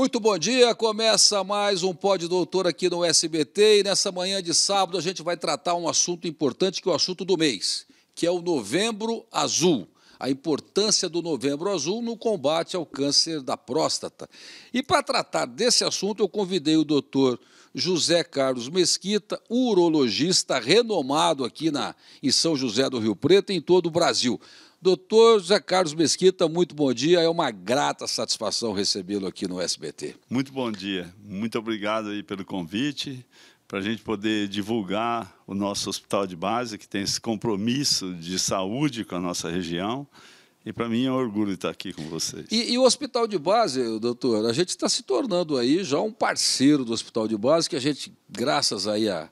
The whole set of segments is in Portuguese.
Muito bom dia, começa mais um Pod Doutor aqui no SBT e nessa manhã de sábado a gente vai tratar um assunto importante que é o assunto do mês, que é o Novembro Azul. A importância do Novembro Azul no combate ao câncer da próstata. E para tratar desse assunto eu convidei o doutor José Carlos Mesquita, urologista renomado aqui na, em São José do Rio Preto e em todo o Brasil. Doutor José Carlos Mesquita, muito bom dia. É uma grata satisfação recebê-lo aqui no SBT. Muito bom dia. Muito obrigado aí pelo convite para a gente poder divulgar o nosso hospital de base, que tem esse compromisso de saúde com a nossa região. E para mim é um orgulho estar aqui com vocês. E, e o hospital de base, doutor, a gente está se tornando aí já um parceiro do hospital de base, que a gente, graças aí a,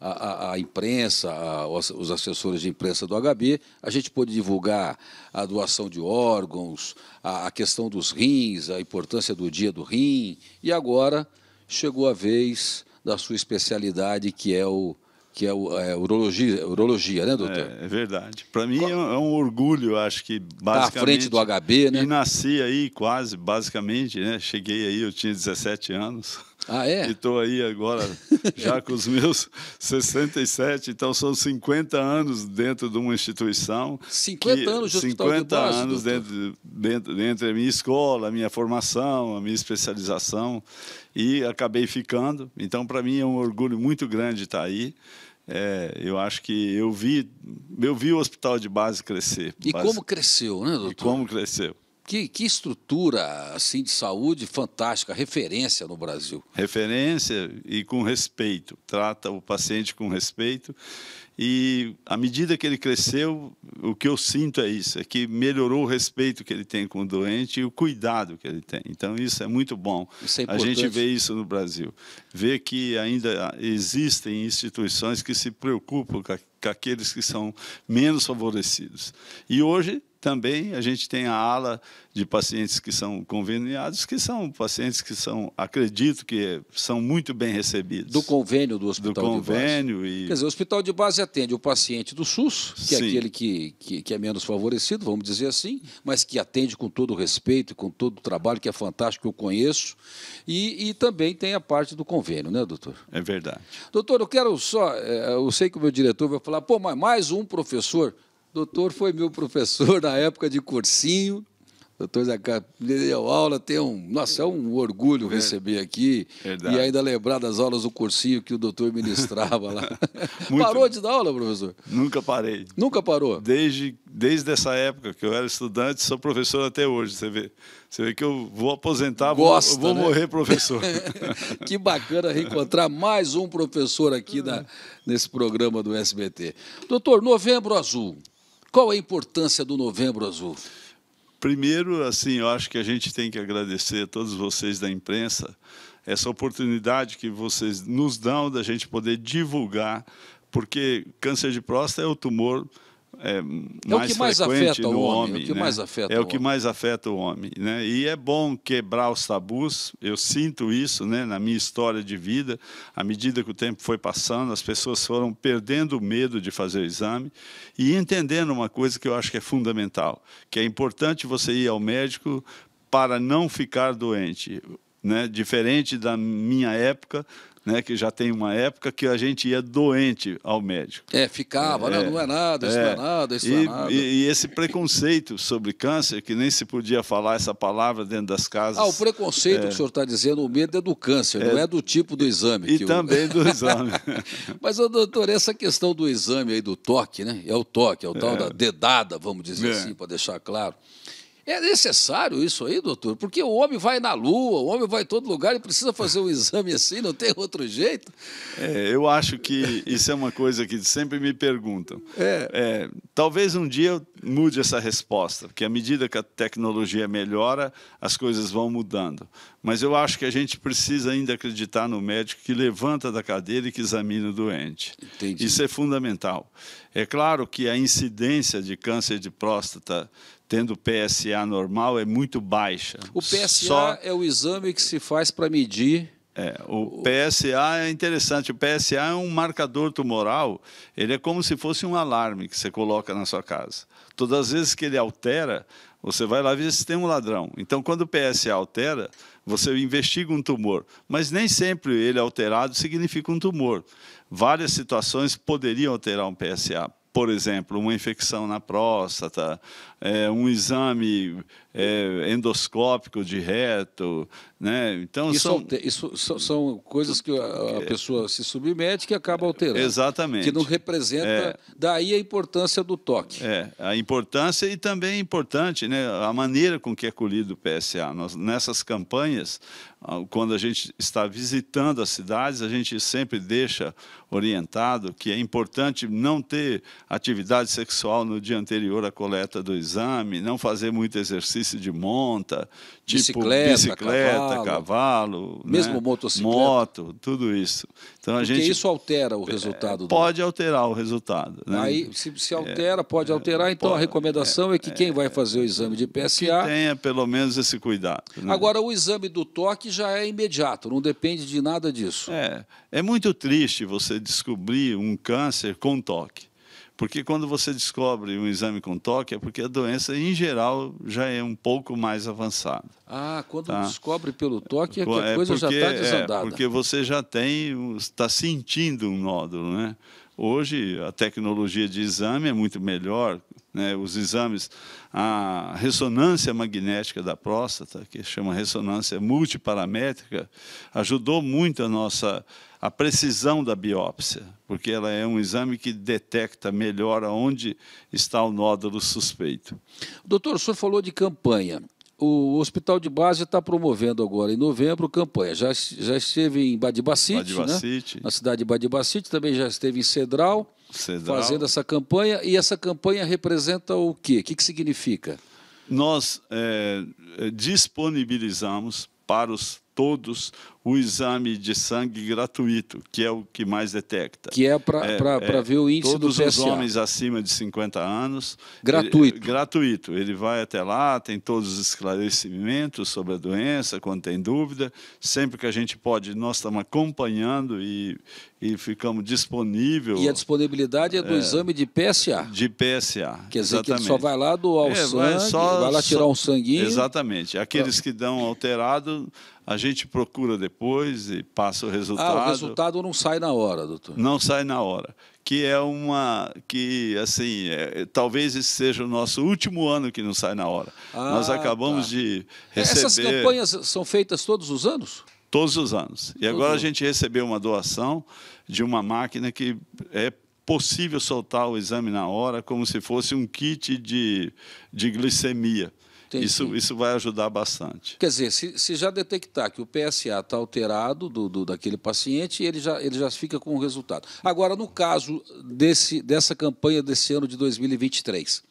a, a, imprensa, a, os assessores de imprensa do HB, a gente pôde divulgar a doação de órgãos, a, questão dos rins, a importância do dia do rim, e agora chegou a vez da sua especialidade, que é o que é, o, é urologia, urologia, né, doutor? É, é verdade. Para mim é, é um orgulho, acho que basicamente. Tá à frente do HB, né? E nasci aí quase, basicamente, né? Cheguei aí, eu tinha 17 anos. Ah, é? E estou aí agora, já com os meus 67, então são 50 anos dentro de uma instituição. 50 que, anos de 50 base, anos dentro, dentro, dentro da minha escola, a minha formação, a minha especialização, e acabei ficando. Então, para mim, é um orgulho muito grande estar tá aí. É, eu acho que eu vi, eu vi o hospital de base crescer. E base... como cresceu, né, doutor? E como cresceu. Que, que estrutura assim de saúde fantástica, referência no Brasil. Referência e com respeito. Trata o paciente com respeito. E à medida que ele cresceu, o que eu sinto é isso, é que melhorou o respeito que ele tem com o doente e o cuidado que ele tem. Então isso é muito bom. É a gente vê isso no Brasil. Vê que ainda existem instituições que se preocupam com aqueles que são menos favorecidos. E hoje também a gente tem a ala de pacientes que são conveniados, que são pacientes que são, acredito que são muito bem recebidos. Do convênio do hospital do convênio de base. E... Quer dizer, o hospital de base atende o paciente do SUS, que é Sim. é aquele que, que, que, é menos favorecido, vamos dizer assim, mas que atende com todo o respeito, com todo o trabalho, que é fantástico, que eu conheço. E, e também tem a parte do convênio, né, doutor? É verdade. Doutor, eu quero só. Eh, eu sei que o meu diretor vai falar, pô, mas mais um professor doutor foi meu professor na época de cursinho. Doutor Zé Carlos, deu aula, tem um. Nossa, é um orgulho é. receber aqui Verdade. e ainda lembrar das aulas do cursinho que o doutor ministrava lá. Parou de dar aula, professor? Nunca parei. Nunca parou? Desde, desde essa época que eu era estudante, sou professor até hoje, você vê. Você vê que eu vou aposentar, Gosta, vou, vou né? morrer professor. que bacana reencontrar mais um professor aqui é. na, nesse programa do SBT. Doutor, Novembro Azul. Qual a importância do Novembro Azul? Primeiro, assim, eu acho que a gente tem que agradecer a todos vocês da imprensa essa oportunidade que vocês nos dão da gente poder divulgar, porque câncer de próstata é o tumor é, mais, é o mais afeta no homem, homem. É o que né? mais afeta é o, o que homem. mais afeta o homem. Né? E é bom quebrar os tabus, eu sinto isso né, na minha história de vida. À medida que o tempo foi passando, as pessoas foram perdendo o medo de fazer o exame e entendendo uma coisa que eu acho que é fundamental, que é importante você ir ao médico para não ficar doente. Né? Diferente da minha época, né, que já tem uma época que a gente ia doente ao médico. É, ficava, é, não é nada, isso é, não é nada, isso e, não é nada. E, e, esse preconceito sobre câncer, que nem se podia falar essa palavra dentro das casas. Ah, o preconceito é, que o senhor está dizendo, o medo é do câncer, não é, é do tipo do exame. E, e também do exame. Mas, doutor, essa questão do exame aí, do toque, né? É o toque, é o tal é. da dedada, vamos dizer é. assim, para deixar claro. É necessário isso aí, doutor? Porque o homem vai na Lua, o homem vai em todo lugar e precisa fazer um exame assim, não tem outro jeito? É, eu acho que isso é uma coisa que sempre me perguntam. É. é. talvez um dia eu mude essa resposta, porque à medida que a tecnologia melhora, as coisas vão mudando. Mas eu acho que a gente precisa ainda acreditar no médico que levanta da cadeira e que examina o doente. Entendi. Isso é fundamental. É claro que a incidência de câncer de próstata tendo PSA normal é muito baixa. O PSA Só... é o exame que se faz para medir é, o PSA é interessante. O PSA é um marcador tumoral. Ele é como se fosse um alarme que você coloca na sua casa. Todas as vezes que ele altera, você vai lá ver se tem um ladrão. Então, quando o PSA altera, você investiga um tumor, mas nem sempre ele alterado significa um tumor. Várias situações poderiam alterar um PSA. Por exemplo, uma infecção na próstata, é, um exame é, endoscópico de reto, né? Então isso são alter, isso são, são, coisas que a, é. pessoa se submete que acaba alterando. Exatamente. Que não representa. É, daí a importância do toque. É a importância e também é importante, né? A maneira com que é colhido o PSA. Nós, nessas campanhas, ah, quando a gente está visitando as cidades, a gente sempre deixa orientado que é importante não ter atividade sexual no dia anterior à coleta do exame exame, não fazer muito exercício de monta, tipo bicicleta, bicicleta cavalo, cavalo, mesmo né? motocicleta. Moto, tudo isso. Então Porque a gente isso altera o resultado. É, pode alterar o resultado. Né? Aí se, se é, altera, é, pode alterar. Então pode, a recomendação é, que é, quem é, vai fazer o exame de PSA tenha pelo menos esse cuidado. Né? Agora o exame do toque já é imediato, não depende de nada disso. É, é muito triste você descobrir um câncer com toque. Porque quando você descobre um exame com toque, é porque a doença, em geral, já é um pouco mais avançada. Ah, quando tá? descobre pelo toque, é que a é coisa tá é porque, já está desandada. É, porque você já tem, está sentindo um nódulo, né? Hoje, a tecnologia de exame é muito melhor. Né? Os exames, a ressonância magnética da próstata, que chama ressonância multiparamétrica, ajudou muito a nossa a precisão da biópsia, porque ela é um exame que detecta melhor onde está o nódulo suspeito. Doutor, o senhor falou de campanha o Hospital de Base está promovendo agora, em novembro, campanha. Já, já esteve em Badibacite, Badibacite. Né? na cidade de Badibacite, também já esteve em Cedral, Cedral, fazendo essa campanha. E essa campanha representa o quê? O que, que significa? Nós é, é disponibilizamos para os todos o exame de sangue gratuito, que é o que mais detecta. Que é para é, é, ver o índice do PSA. Todos os homens acima de 50 anos. Gratuito. Ele, gratuito. Ele vai até lá, tem todos os esclarecimentos sobre a doença, quando tem dúvida. Sempre que a gente pode, nós estamos acompanhando e, e ficamos disponíveis. E a disponibilidade é do é, exame de PSA. De PSA. Quer dizer exatamente. que só vai lá doar o é, sangue, vai, só, vai lá tirar só, um sanguinho. Exatamente. Aqueles tá. que dão alterado a gente procura depois e passa o resultado. Ah, o resultado não sai na hora, doutor. Não sai na hora. Que é uma. que, assim, é, é, talvez esse seja o nosso último ano que não sai na hora. Ah, Nós acabamos tá. de é, receber. Essas campanhas são feitas todos os anos? Todos os anos. E agora a gente recebeu uma doação de uma máquina que é possível soltar o exame na hora, como se fosse um kit de, de glicemia. Isso, isso vai ajudar bastante. Quer dizer, se, se já detectar que o PSA está alterado do, do, daquele paciente, ele já, ele já fica com o resultado. Agora, no caso desse, dessa campanha desse ano de 2023,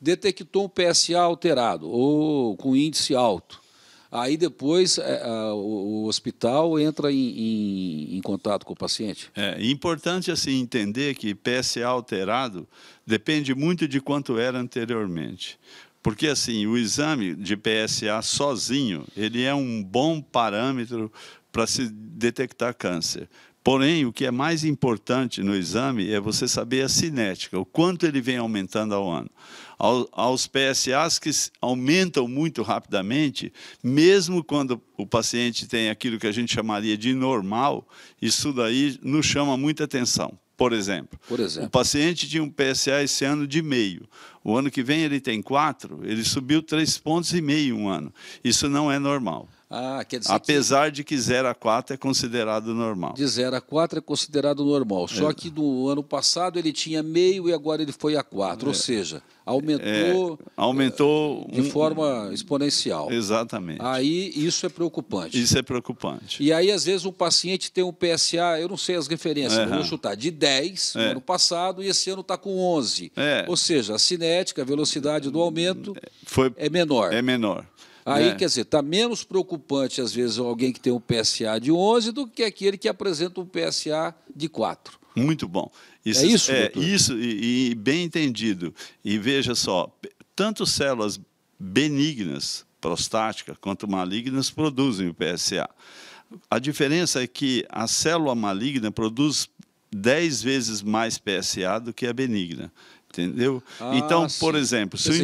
detectou um PSA alterado ou com índice alto. Aí depois a, é, é, o hospital entra em, em, em, contato com o paciente? É importante assim, entender que PSA alterado depende muito de quanto era anteriormente. Porque assim, o exame de PSA sozinho, ele é um bom parâmetro para se detectar câncer. Porém, o que é mais importante no exame é você saber a cinética, o quanto ele vem aumentando ao ano. Aos PSAs que aumentam muito rapidamente, mesmo quando o paciente tem aquilo que a gente chamaria de normal, isso daí nos chama muita atenção por exemplo. Por exemplo. O paciente tinha um PSA esse ano de meio. O ano que vem ele tem quatro, ele subiu três pontos e meio um ano. Isso não é normal. Ah, Apesar que... de que 0 a 4 é considerado normal. De 0 a 4 é considerado normal. É. Só é. que no ano passado ele tinha meio e agora ele foi a 4. É. Ou seja, aumentou. É, aumentou. Eh, de um... forma exponencial. Exatamente. Aí isso é preocupante. Isso é preocupante. E aí, às vezes, um paciente tem um PSA, eu não sei as referências, uhum. vou chutar, de 10 no é. ano passado e esse ano está com 11. Ou seja, a cinética, a velocidade do aumento foi... é menor. É menor. Aí, é. quer dizer, está menos preocupante, às vezes, alguém que tem um PSA de 11 do que aquele que apresenta um PSA de 4. Muito bom. É isso, é isso, é doutor? É isso, e, e bem entendido. E veja só, tanto células benignas, prostáticas quanto malignas produzem o PSA. A diferença é que a célula maligna produz 10 vezes mais PSA do que a benigna entendeu? Ah, então, sim. por exemplo, se, o,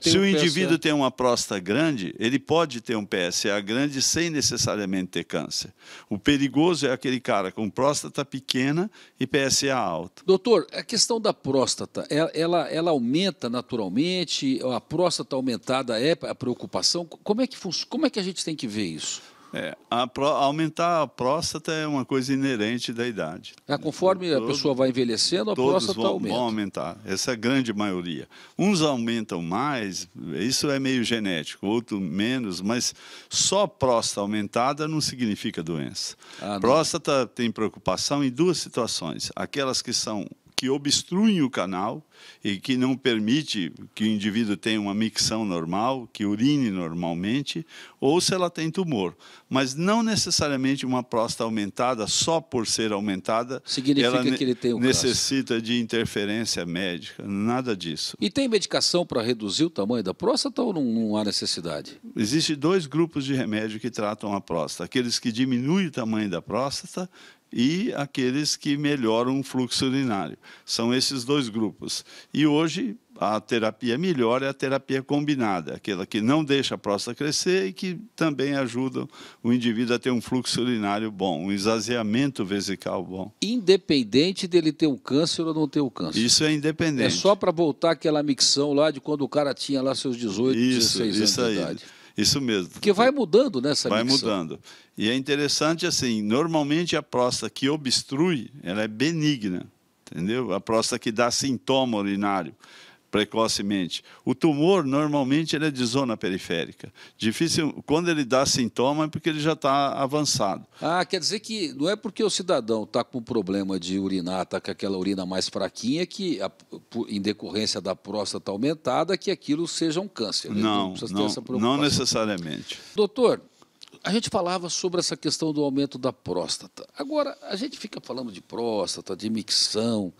se um o indivíduo tem uma próstata grande, ele pode ter um PSA grande sem necessariamente ter câncer. O perigoso é aquele cara com próstata pequena e PSA alto. Doutor, a questão da próstata, ela, é, ela, ela aumenta naturalmente? A próstata aumentada é a preocupação? Como é que, como é que a gente tem que ver isso? É, a pró, aumentar a próstata é uma coisa inerente da idade. Ah, conforme a pessoa vai envelhecendo, a próstata vão, aumenta. vão aumentar, essa é grande maioria. Uns aumentam mais, isso é meio genético, Outros menos, mas só próstata aumentada não significa doença. Ah, não. Próstata tem preocupação em duas situações. Aquelas que são que obstruem o canal e que não permite que o indivíduo tenha uma micção normal, que urine normalmente, ou se ela tem tumor. Mas não necessariamente uma próstata aumentada, só por ser aumentada, Significa que ele tem o necessita de interferência médica, nada disso. E tem medicação para reduzir o tamanho da próstata ou não, não há necessidade? Existem dois grupos de remédio que tratam a próstata. Aqueles que diminuem o tamanho da próstata e aqueles que melhoram o fluxo urinário. São esses dois grupos. E hoje, a terapia melhor é a terapia combinada, aquela que não deixa a próstata crescer e que também ajuda o indivíduo a ter um fluxo urinário bom, um esvaziamento vesical bom. Independente dele ter um câncer ou não ter o um câncer. Isso é independente. É só para voltar aquela micção lá de quando o cara tinha lá seus 18, isso, 16 anos de idade. Aí. Isso mesmo. Porque vai mudando, né, essa Vai micção. mudando. E é interessante assim, normalmente a próstata que obstrui, ela é benigna, entendeu? A próstata que dá sintoma urinário precocemente. O tumor, normalmente, ele é de zona periférica. Difícil, quando ele dá sintoma, é porque ele já está avançado. Ah, quer dizer que não é porque o cidadão está com problema de urinar, está com aquela urina mais fraquinha, que a, em decorrência da próstata aumentada, que aquilo seja um câncer. Não, não, não, não necessariamente. Doutor, a gente falava sobre essa questão do aumento da próstata. Agora, a gente fica falando de próstata, de micção.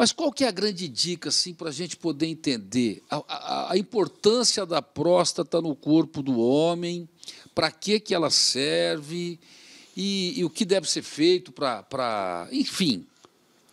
Mas qual que é a grande dica assim, para a gente poder entender a, a, a, importância da próstata no corpo do homem, para que, que ela serve e, e, o que deve ser feito para. Enfim.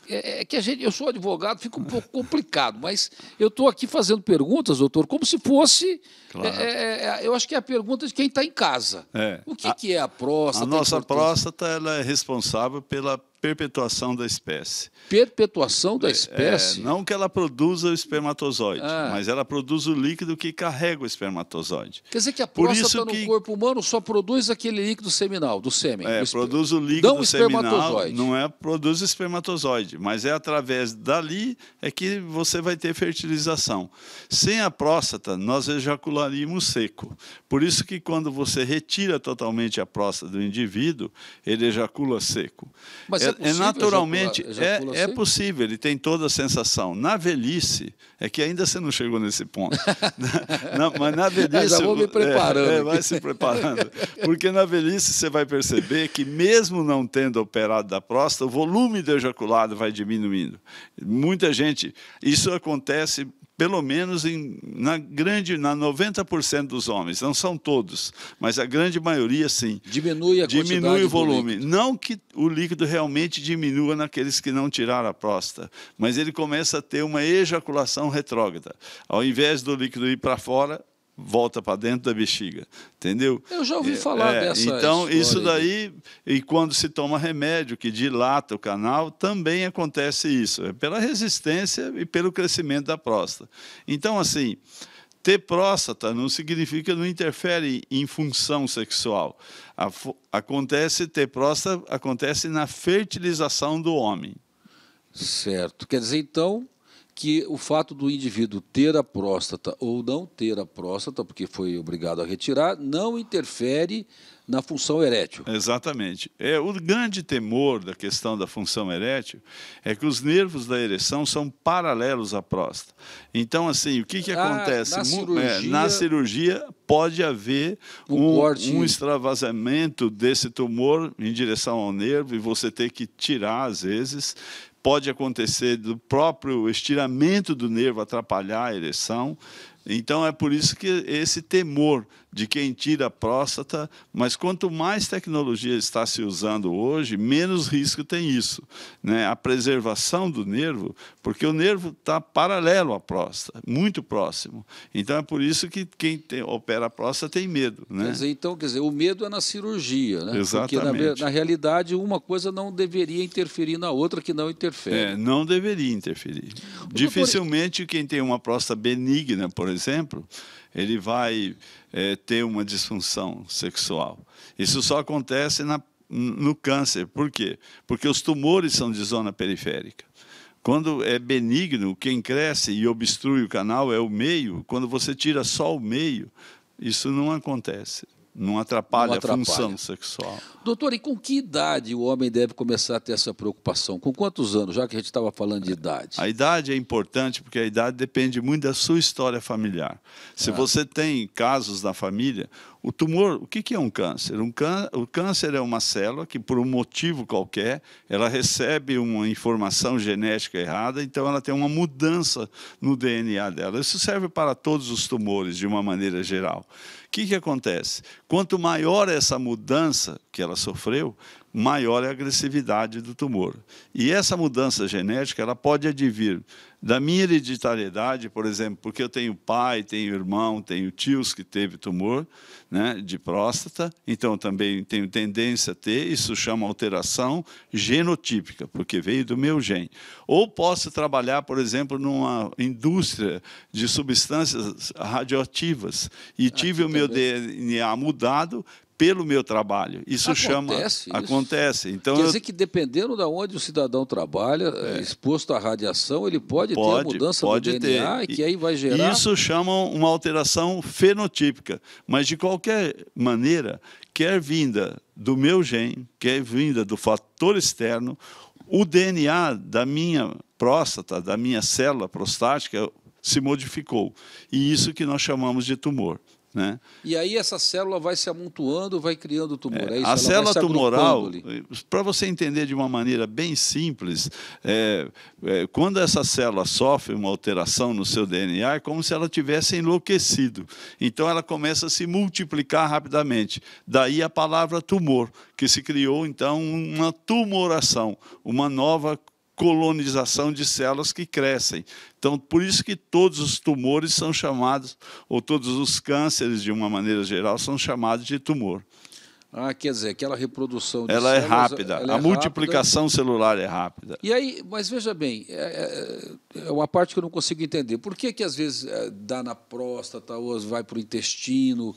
É, é, que a gente, eu sou advogado, fica um pouco complicado, mas eu estou aqui fazendo perguntas, doutor, como se fosse. Claro. É, é, é eu acho que é a pergunta de quem está em casa. É. O que a, que é a próstata? A nossa próstata ela é responsável pela Perpetuação da espécie. Perpetuação da é, é, espécie? É, não que ela produza o espermatozoide, ah. mas ela produz o líquido que carrega o espermatozoide. Quer dizer que a próstata no que... corpo humano só produz aquele líquido seminal, do sêmen. É, produz o líquido não seminal, não é produz o espermatozoide, mas é através dali é que você vai ter fertilização. Sem a próstata, nós ejacularíamos seco. Por isso que quando você retira totalmente a próstata do indivíduo, ele ejacula seco. Mas é, é, é naturalmente é, é assim? possível, ele tem toda a sensação. Na velhice, é que ainda você não chegou nesse ponto. Não, mas na velhice. Eu já vou me é, preparando. É, vai se preparando. Porque na velhice você vai perceber que, mesmo não tendo operado da próstata, o volume do ejaculado vai diminuindo. Muita gente. Isso acontece pelo menos em, na grande, na 90% dos homens, não são todos, mas a grande maioria sim. Diminui a Diminui o volume. Não que o líquido realmente diminua naqueles que não tiraram a próstata, mas ele começa a ter uma ejaculação retrógrada. Ao invés do líquido ir para fora, volta para dentro da bexiga, entendeu? Eu já ouvi falar é, dessa. Então isso daí e quando se toma remédio que dilata o canal também acontece isso, é pela resistência e pelo crescimento da próstata. Então assim ter próstata não significa não interfere em função sexual. Acontece ter próstata acontece na fertilização do homem. Certo. Quer dizer então que o fato do indivíduo ter a próstata ou não ter a próstata, porque foi obrigado a retirar, não interfere na função erétil. Exatamente. É, o grande temor da questão da função erétil é que os nervos da ereção são paralelos à próstata. Então, assim, o que, que ah, acontece? Na cirurgia, é, na cirurgia pode haver um, um, um, extravasamento desse tumor em direção ao nervo e você ter que tirar, às vezes, pode acontecer do próprio estiramento do nervo atrapalhar a ereção. Então, é por isso que esse temor de quem tira a próstata, mas quanto mais tecnologia está se usando hoje, menos risco tem isso. Né? A preservação do nervo, porque o nervo está paralelo à próstata, muito próximo. Então é por isso que quem tem, opera a próstata tem medo. Né? Quer dizer, então, quer dizer, o medo é na cirurgia, né? Exatamente. Porque na, na realidade uma coisa não deveria interferir na outra que não interfere. É, não deveria interferir. Dificilmente quem tem uma próstata benigna, por exemplo, ele vai é, ter uma disfunção sexual. Isso só acontece na, no câncer. Por quê? Porque os tumores são de zona periférica. Quando é benigno, quem cresce e obstrui o canal é o meio. Quando você tira só o meio, isso não acontece. Não atrapalha, não atrapalha, a função sexual. Doutor, e com que idade o homem deve começar a ter essa preocupação? Com quantos anos, já que a gente estava falando de idade? A idade é importante porque a idade depende muito da sua história familiar. Se ah. você tem casos na família o tumor, o que, é um câncer? Um cân o câncer é uma célula que, por um motivo qualquer, ela recebe uma informação genética errada, então ela tem uma mudança no DNA dela. Isso serve para todos os tumores, de uma maneira geral. O que, que acontece? Quanto maior essa mudança, que ela sofreu, maior é a agressividade do tumor. E essa mudança genética ela pode advir da minha hereditariedade, por exemplo, porque eu tenho pai, tenho irmão, tenho tios que teve tumor né, de próstata, então também tenho tendência a ter, isso chama alteração genotípica, porque veio do meu gene. Ou posso trabalhar, por exemplo, numa indústria de substâncias radioativas e ah, tive o meu também. DNA mudado pelo meu trabalho. Isso acontece chama. Isso. Acontece. Então, Quer eu... dizer que dependendo de onde o cidadão trabalha, é. exposto à radiação, ele pode, pode ter a mudança pode do DNA, e que aí vai gerar. Isso chama uma alteração fenotípica. Mas, de qualquer maneira, quer vinda do meu gene, quer vinda do fator externo, o DNA da minha próstata, da minha célula prostática, se modificou. E isso que nós chamamos de tumor. Né? E aí essa célula vai se amontoando, vai criando tumor. É, é isso, a célula tumoral, para eh, você entender de uma maneira bem simples, é, é, quando essa célula sofre uma alteração no seu DNA, é como se ela tivesse enlouquecido. Então ela começa a se multiplicar rapidamente. Daí a palavra tumor, que se criou então uma tumoração, uma nova colonização de células que crescem. Então, por isso que todos os tumores são chamados, ou todos os cânceres, de uma maneira geral, são chamados de tumor. Ah, quer dizer, aquela reprodução de ela é células, é rápida, ela é a multiplicação rápida. celular é rápida. E aí, mas veja bem, é, é, é, uma parte que eu não consigo entender. Por que que às vezes é, dá na próstata ou vai para o intestino?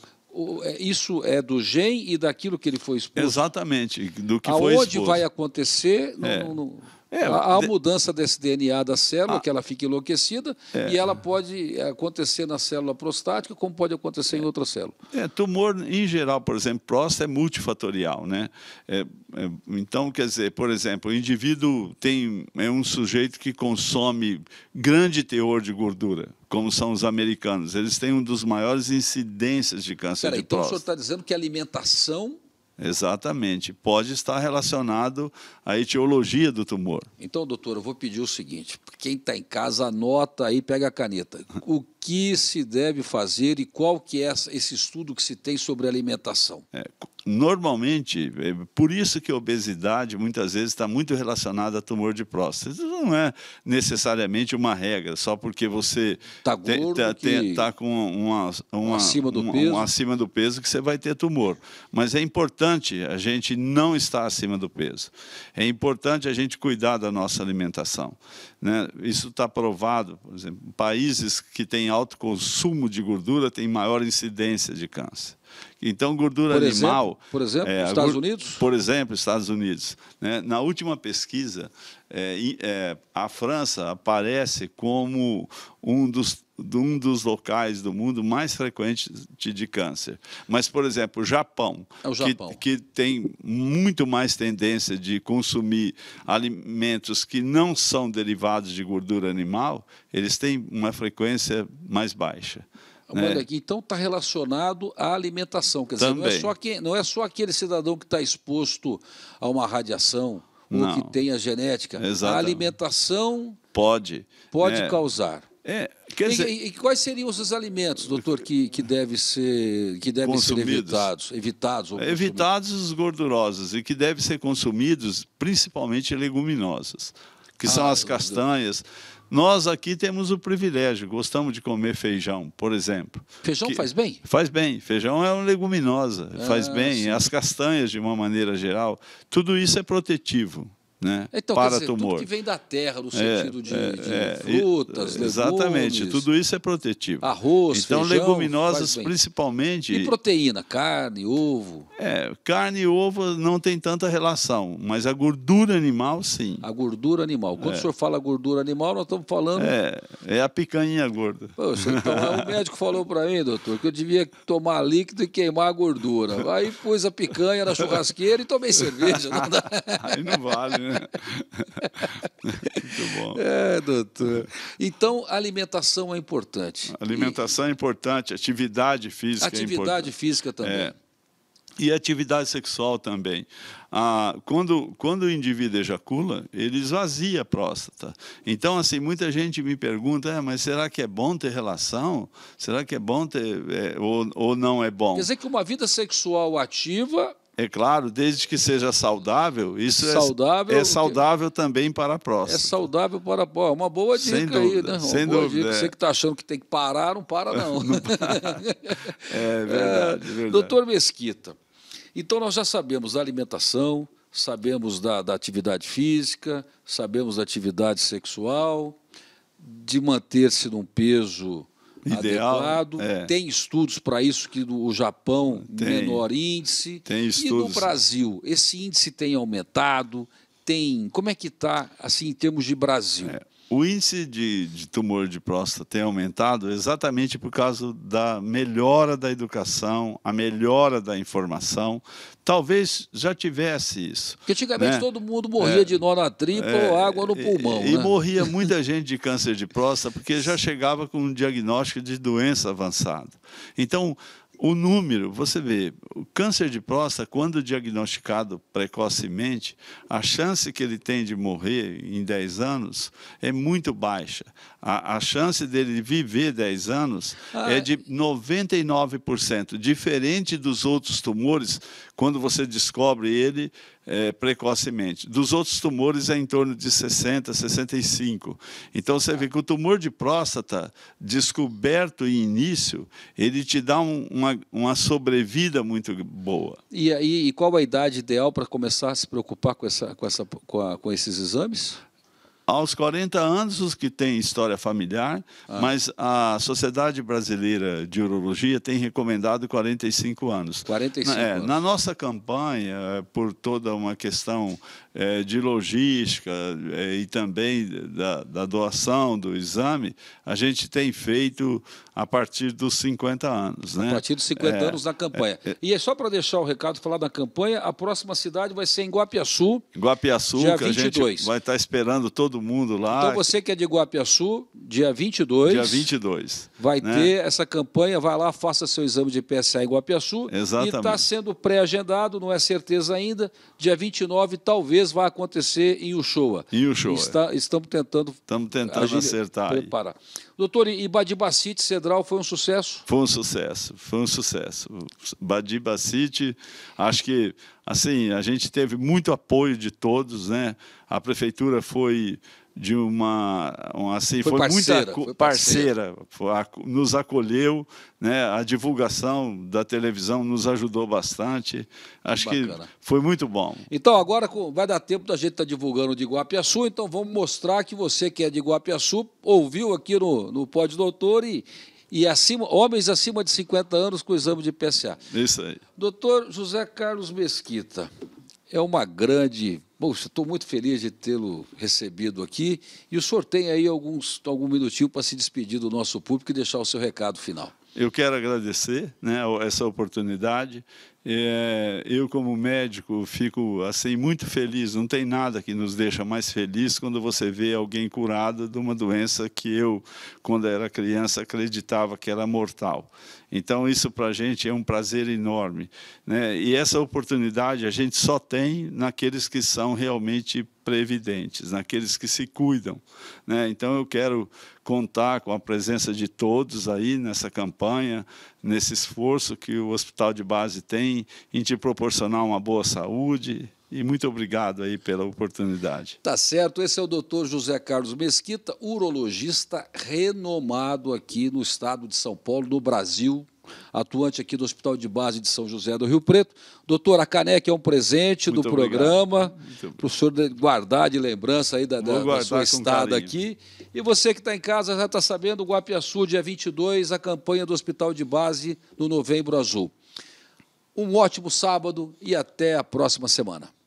É, isso é do gene e daquilo que ele foi exposto. Exatamente, do que Aonde foi exposto. Aonde vai acontecer? não... É, há a mudança desse DNA da célula, ah. que ela fica enlouquecida, é, e ela é. pode eh, acontecer na célula prostática, como pode acontecer é, em outra célula. É, tumor, em geral, por exemplo, próstata é multifatorial. Né? É, é, então, quer dizer, por exemplo, o indivíduo tem, é um sujeito que consome grande teor de gordura, como são os americanos. Eles têm um dos maiores incidências de câncer Pera, de então próstata. Então, o senhor está dizendo que a alimentação Exatamente. Pode estar relacionado à etiologia do tumor. Então, doutor, eu vou pedir o seguinte: quem está em casa, anota aí, pega a caneta. O que se deve fazer e qual que é esse estudo que se tem sobre alimentação? É, normalmente, é por isso que a obesidade muitas vezes está muito relacionada a tumor de próstata. Isso não é necessariamente uma regra, só porque você está tá, que... tá com uma, uma, um acima do uma, peso. acima do peso que você vai ter tumor. Mas é importante a gente não estar acima do peso. É importante a gente cuidar da nossa alimentação. Né? Isso está provado, por exemplo, países que têm alto consumo de gordura tem maior incidência de câncer. Então, gordura por animal. Exemplo, por exemplo, é, Estados Unidos? Por exemplo, Estados Unidos. Né? Na última pesquisa, é, é, a França aparece como um dos um dos locais do mundo mais frequentes de câncer. Mas, por exemplo, o Japão, é o Japão. Que, que, tem muito mais tendência de consumir alimentos que não são derivados de gordura animal, eles têm uma frequência mais baixa. Né? então está relacionado à alimentação. Quer dizer, não é, só quem, não é só aquele cidadão que está exposto a uma radiação ou não. que tem a genética. Exatamente. A alimentação pode, pode né? causar. É, dizer... e, e, quais seriam os alimentos, doutor, que, que, deve ser, que devem ser evitados? Evitados, ou evitados os gordurosos e que devem ser consumidos principalmente leguminosas, que ah, são as castanhas. Nós aqui temos o privilégio, gostamos de comer feijão, por exemplo. Feijão que faz bem? Faz bem. Feijão é uma leguminosa, faz ah, bem. Sim. As castanhas, de uma maneira geral, tudo isso é protetivo né? Então, para dizer, tumor. Tudo que vem da terra, no é, sentido é, de, de é, frutas, legumes. Exatamente, tudo isso é protetivo. Arroz, Então, feijão, leguminosas principalmente. E proteína, carne, ovo. É, carne e ovo não tem tanta relação, mas a gordura animal, sim. A gordura animal. Quando é. o senhor fala gordura animal, nós estamos falando. É, é a picanha gorda. Poxa, então, é o médico falou para mim, doutor, que eu devia tomar líquido e queimar a gordura. Aí pus a picanha na churrasqueira e tomei cerveja. Aí não vale, né? bom. É, doutor. Então, alimentação é importante. alimentação e... é importante, atividade física é atividade é importante. Atividade física também. É. E atividade sexual também. Ah, quando, quando o indivíduo ejacula, ele esvazia a próstata. Então, assim, muita gente me pergunta, é, mas será que é bom ter relação? Será que é bom ter... É, ou, ou não é bom? Quer dizer que uma vida sexual ativa é claro, desde que seja saudável, isso é saudável, é, é saudável também para a próxima. É saudável para a próxima. Uma boa dica sem dúvida, aí, né? Uma sem dúvida. Dica. Você é. que está achando que tem que parar, não para, não. não para. É, verdade, é verdade. Doutor Mesquita, então nós já sabemos da alimentação, sabemos da, da atividade física, sabemos da atividade sexual, de manter-se num peso Ideal, adequado. É. Tem estudos para isso que o Japão tem, menor índice. Tem estudos. E no Brasil, esse índice tem aumentado? Tem. Como é que está, assim, em termos de Brasil? É. O índice de, de, tumor de próstata tem aumentado exatamente por causa da melhora da educação, a melhora da informação. Talvez já tivesse isso. Porque antigamente né? todo mundo morria é, de nó na tripa é, ou água no pulmão. E, né? e morria muita gente de câncer de próstata porque já chegava com um diagnóstico de doença avançada. Então, o número, você vê, o câncer de próstata, quando diagnosticado precocemente, a chance que ele tem de morrer em 10 anos é muito baixa a, a chance dele viver 10 anos ah. é de 99%, diferente dos outros tumores, quando você descobre ele é, precocemente. Dos outros tumores é em torno de 60, 65. Então você vê que o tumor de próstata, descoberto em início, ele te dá um, uma, uma sobrevida muito boa. E, e, e qual a idade ideal para começar a se preocupar com, essa, com, essa, com, a, com esses exames? aos 40 anos, os que têm história familiar, ah. mas a Sociedade Brasileira de Urologia tem recomendado 45 anos. 45 é, anos. Na nossa campanha, por toda uma questão é, de logística é, e também da, da, doação do exame, a gente tem feito a partir dos 50 anos. Né? A partir dos 50 é, anos da campanha. É, é. e é só para deixar o recado falar da campanha, a próxima cidade vai ser em Guapiaçu. Guapiaçu, dia que 22. a gente vai estar tá esperando todo mundo lá. Então você que é de Guapiaçu, dia 22. Dia 22 vai né? ter essa campanha, vai lá, faça seu exame de PSA em Guapiaçu. Tá Exatamente. E está sendo pré-agendado, não é certeza ainda. Dia 29 talvez vá acontecer em Uchoa. Em Uchoa. Está, estamos tentando, estamos tentando agir, acertar. Preparar. Aí. Doutor, e Badibacite Cedral foi um sucesso? Foi um sucesso, foi um sucesso. Badibacite, acho que assim, a gente teve muito apoio de todos, né? A prefeitura foi de uma, uma assim, foi, foi parceira, muito foi parceira, nos acolheu, né? A divulgação da televisão nos ajudou bastante. Acho que foi muito bom. Então agora vai dar tempo da gente estar tá divulgando de Guapiaçu, então vamos mostrar que você que é de Guapiaçu ouviu aqui no no Pod Doutor e e acima, homens acima de 50 anos com exame de PSA. Isso aí. Doutor José Carlos Mesquita, é uma grande. Poxa, estou muito feliz de tê-lo recebido aqui. E o senhor tem aí alguns, algum minutinho para se despedir do nosso público e deixar o seu recado final eu quero agradecer né, essa oportunidade. É, eu, como médico, fico assim muito feliz. Não tem nada que nos deixa mais feliz quando você vê alguém curado de uma doença que eu, quando era criança, acreditava que era mortal. Então, isso para a gente é um prazer enorme. Né? E essa oportunidade a gente só tem naqueles que são realmente previdentes, naqueles que se cuidam. Né? Então, eu quero contar com a presença de todos aí nessa campanha, nesse esforço que o Hospital de Base tem em te proporcionar uma boa saúde. E muito obrigado aí pela oportunidade. Tá certo. Esse é o doutor José Carlos Mesquita, urologista renomado aqui no estado de São Paulo, no Brasil atuante aqui do Hospital de Base de São José do Rio Preto. Doutora a caneca é um presente Muito do obrigado. programa, para o senhor guardar de lembrança aí da, da, da sua estada aqui. E você que está em casa já está sabendo, Guapiaçu, dia 22, a campanha do Hospital de Base no Novembro Azul. Um ótimo sábado e até a próxima semana.